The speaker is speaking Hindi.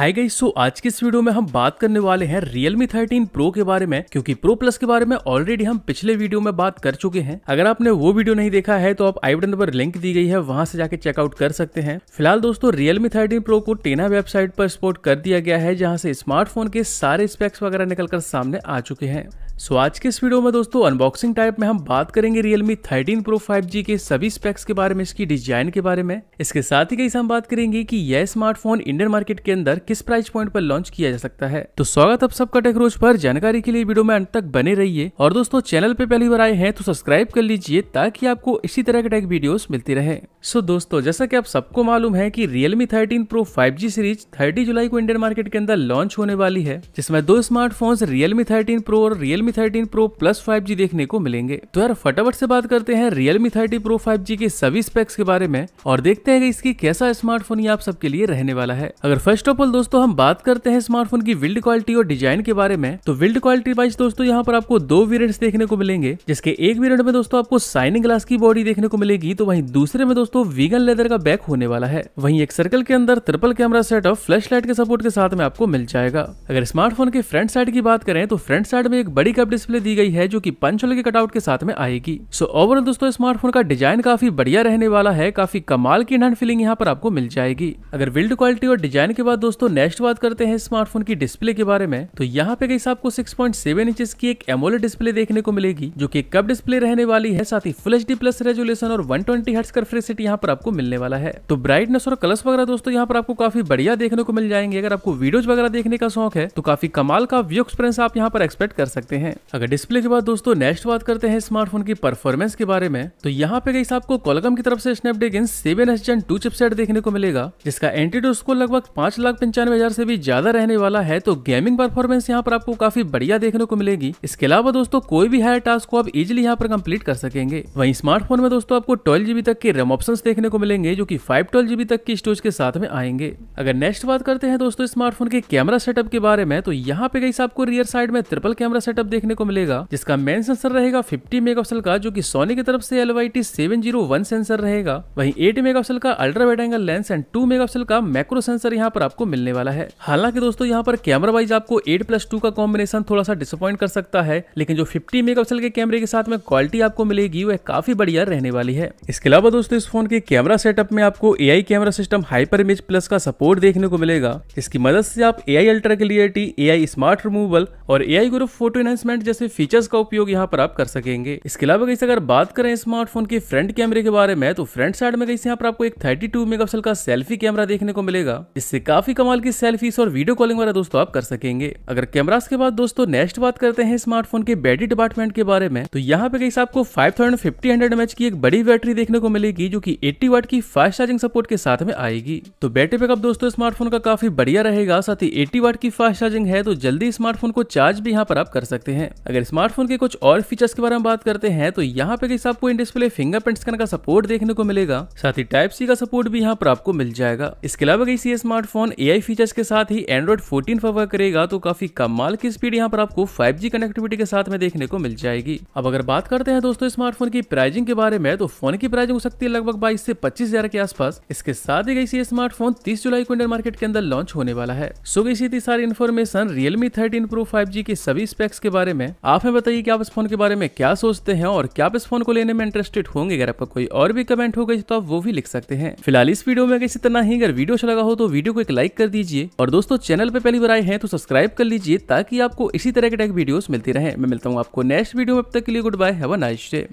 हाय गई सो आज के इस वीडियो में हम बात करने वाले हैं Realme 13 Pro के बारे में क्योंकि Pro Plus के बारे में ऑलरेडी हम पिछले वीडियो में बात कर चुके हैं अगर आपने वो वीडियो नहीं देखा है तो आप आई बटन पर लिंक दी गई है वहां से जाके चेकआउट कर सकते हैं फिलहाल दोस्तों Realme 13 Pro को टेना वेबसाइट पर स्पोर्ट कर दिया गया है जहाँ से स्मार्टफोन के सारे स्पेक्स वगैरह निकलकर सामने आ चुके हैं सो so, आज के इस वीडियो में दोस्तों अनबॉक्सिंग टाइप में हम बात करेंगे थर्टीन प्रो फाइव जी के सभी स्पेक्स के बारे में इसकी डिजाइन के बारे में इसके साथ ही कहीं हम बात करेंगे कि यह स्मार्टफोन इंडियन मार्केट के अंदर किस प्राइस पॉइंट पर लॉन्च किया जा सकता है तो स्वागत अब सबका टेक्रोज पर जानकारी के लिए वीडियो में अंत तक बने रहिए और दोस्तों चैनल पे पहली बार आए हैं तो सब्सक्राइब कर लीजिए ताकि आपको इसी तरह के टेक वीडियो मिलती रहे सो so, दोस्तों जैसा की आप सबको मालूम है की Realme thirteen Pro five series thirty July को इंडियन मार्केट के अंदर लॉन्च होने वाली है जिसमें दो स्मार्टफोन रियलमी थर्टीन प्रो और Realme Realme thirteen Pro plus G देखने को मिलेंगे तो यार फटाफट से बात करते हैं थर्टी प्रो फाइव जी के सभी स्पेक्स के बारे में और देखते हैं इसकी कैसा स्मार्टफोन ये आप सबके लिए रहने वाला है अगर फर्स्ट ऑफ ऑल दोस्तों हम बात करते हैं स्मार्टफोन की बिल्ड क्वालिटी और डिजाइन के बारे में तो बिल्ड क्वालिटी वाइज दोस्तों यहाँ पर आपको दो वेरियंट देखने को मिलेंगे जिसके एक वेरियंट में दोस्तों आपको साइनिंग ग्लास की बॉडी देखने को मिलेगी तो वही दूसरे में दोस्तों वीगन लेदर का बैक होने वाला है वही एक सर्कल के अंदर triple camera setup flash light के सपोर्ट के साथ में आपको मिल जाएगा अगर स्मार्टफोन के फ्रंट साइड की बात करें तो फ्रंट साइड में एक बड़ी हैंडीकैप डिस्प्ले दी गई है जो कि पंच होल के कटआउट के साथ में आएगी सो so, ओवरऑल दोस्तों स्मार्टफोन का डिजाइन काफी बढ़िया रहने वाला है काफी कमाल की इनहैंड फीलिंग यहाँ पर आपको मिल जाएगी अगर बिल्ड क्वालिटी और डिजाइन के बाद दोस्तों नेक्स्ट बात करते हैं स्मार्टफोन की डिस्प्ले के बारे में तो यहाँ पे गई आपको सिक्स पॉइंट सेवन इंच की एक एमोले डिस्प्ले देखने को मिलेगी जो की कब डिस्प्ले रहने वाली है साथ ही full H D plus resolution और वन ट्वेंटी हर्ट कर यहाँ पर आपको मिलने वाला है तो ब्राइटनेस और कलर्स वगैरह दोस्तों यहाँ पर आपको काफी बढ़िया देखने को मिल जाएंगे अगर आपको वीडियोज वगैरह देखने का शौक है तो काफी कमाल का व्यू एक्सपीरियंस आप यहाँ पर एक्सपेक्ट कर सकते हैं हैं अगर डिस्प्ले के बाद दोस्तों नेक्स्ट बात करते हैं स्मार्टफोन की परफॉर्मेंस के बारे में तो यहाँ पे गई आपको कोलकम की तरफ से Snapdragon seven S gen two chipset देखने को मिलेगा जिसका एंटीडो स्कोर लगभग पांच लाख पंचानवे हजार से भी ज्यादा रहने वाला है तो गेमिंग परफॉर्मेंस यहाँ पर आपको काफी बढ़िया देखने को मिलेगी इसके अलावा दोस्तों कोई भी हायर टास्क को आप इजिली यहाँ पर कम्प्लीट कर सकेंगे वही स्मार्टफोन में दोस्तों आपको ट्वेल्व जीबी तक के रेम ऑप्शन देखने को मिलेंगे जो की फाइव ट्वेल्व जीबी तक की स्टोरेज के साथ में आएंगे अगर नेक्स्ट बात करते हैं दोस्तों स्मार्टफोन के कैमरा सेटअप के बारे में तो यहाँ पे गई आपको रियर साइड में ट्रिपल कैमरा सेटअप देखने को मिलेगा जिसका मेन सेंसर रहेगा फिफ्टी मेगापिक्सल का जो की सोनी की तरफ से L Y T seven zero one sensor रहेगा वही एट मेगापिक्सल का ultra wide angle lens and two megapixel का मैक्रो सेंसर यहाँ पर आपको मिलने वाला है हालांकि दोस्तों यहाँ पर कैमरा वाइज आपको एट प्लस टू का कॉम्बिनेशन थोड़ा सा डिसअपॉइंट कर सकता है लेकिन जो फिफ्टी मेगापिक्सल के कैमरे के साथ में क्वालिटी आपको मिलेगी वह काफी बढ़िया रहने वाली है इसके अलावा दोस्तों इस फोन के कैमरा सेटअप में आपको AI camera system hyper image plus का सपोर्ट देखने को मिलेगा इसकी मदद से आप AI ultra clarity AI smart removal और A I group photo enhancement जैसे फीचर्स का उपयोग यहाँ पर आप कर सकेंगे इसके अलावा कहीं अगर बात करें स्मार्टफोन के फ्रंट कैमरे के बारे में तो फ्रंट साइड में से यहाँ पर आपको एक थर्टी टू का सेल्फी कैमरा देखने को मिलेगा इससे काफी कमाल की सेल्फीज और वीडियो कॉलिंग वाला दोस्तों आप कर सकेंगे अगर कैमरास के बाद दोस्तों नेक्स्ट बात करते हैं स्मार्टफोन के बैटरी डिपार्टमेंट के बारे में तो यहाँ पे कहीं आपको five thousand fifty hundred mAh की एक बड़ी बैटरी देखने को मिलेगी जो की एट्टी वाट की फास्ट चार्जिंग सपोर्ट के साथ में आएगी तो बैटरी बैकअप दोस्तों स्मार्टफोन का काफी बढ़िया रहेगा साथ ही एट्टी वाट की फास्ट चार्जिंग है तो जल्दी स्मार्टफोन को चार्ज भी यहाँ पर आप कर सकते सकते हैं अगर स्मार्टफोन के कुछ और फीचर्स के बारे में बात करते हैं तो यहाँ पे गाइस आपको इन डिस्प्ले फिंगरप्रिंट स्कैन का सपोर्ट देखने को मिलेगा साथ ही टाइप सी का सपोर्ट भी यहाँ पर आपको मिल जाएगा इसके अलावा गाइस ये स्मार्टफोन ए फीचर्स के साथ ही एंड्रॉइड फोर्टीन पर वर्क करेगा तो काफी कमाल की स्पीड यहाँ पर आपको फाइव कनेक्टिविटी के साथ में देखने को मिल जाएगी अब अगर बात करते हैं दोस्तों स्मार्टफोन की प्राइजिंग के बारे में तो फोन की प्राइजिंग हो सकती है लगभग बाईस से पच्चीस हजार के आसपास इसके साथ ही गई स्मार्टफोन तीस जुलाई को इंडियन मार्केट के अंदर लॉन्च होने वाला है सो गई सारी information Realme thirteen Pro five के सभी स्पेक्स के बारे बारे में आप हमें बताइए कि आप इस फोन के बारे में क्या सोचते हैं और क्या आप इस फोन को लेने में इंटरेस्टेड होंगे अगर आपका कोई और भी कमेंट हो गई तो आप वो भी लिख सकते हैं फिलहाल इस वीडियो में इसी तरह ही अगर वीडियो अच्छा लगा हो तो वीडियो को एक लाइक कर दीजिए और दोस्तों चैनल पर पहली बार आए हैं तो सब्सक्राइब कर लीजिए ताकि आपको इसी तरह के टेक वीडियो मिलती रहे मैं मिलता हूँ आपको नेक्स्ट वीडियो में अब तक के लिए good bye have a nice day